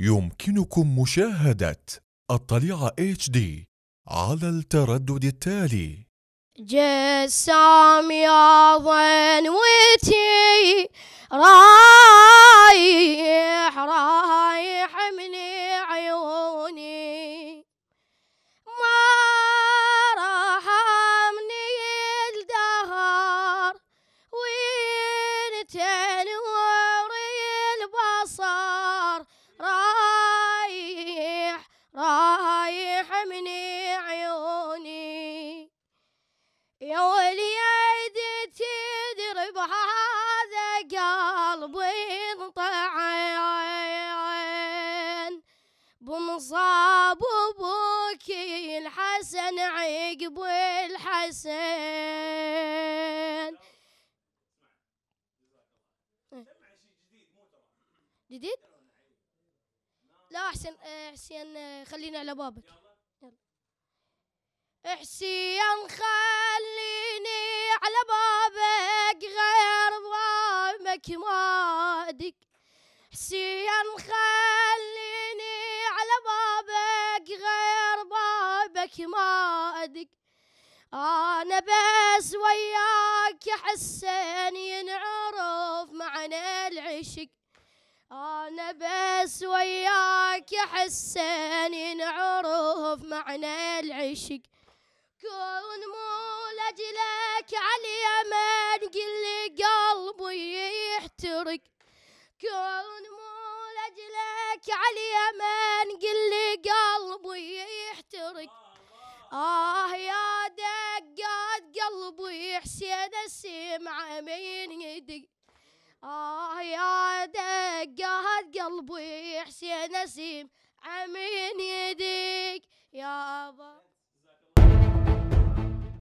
يمكنكم مشاهدة الطليعة HD على التردد التالي جسام يا ظنوتي رايح رايح من عيون بهذا قلبي انطعن بنصاب ابوكي الحسن عقب الحسن جديد؟ لا احسن حسين خلينا على بابك يلا حسين خلي لك مرادك حسين خليني على بابك غير بابك مرادك أنا بس وياك يا حسين ينعرف معنى العشق أنا بس وياك يا حسين ينعرف معنى العشق كون مو لاجلك على اليمن سترك كون مو لاجلك على اليمن قل لي قلبي يحترق آه يا دقات قلبي حسين السمع مين يدق آه يا دقات قلبي حسين السمع مين يدق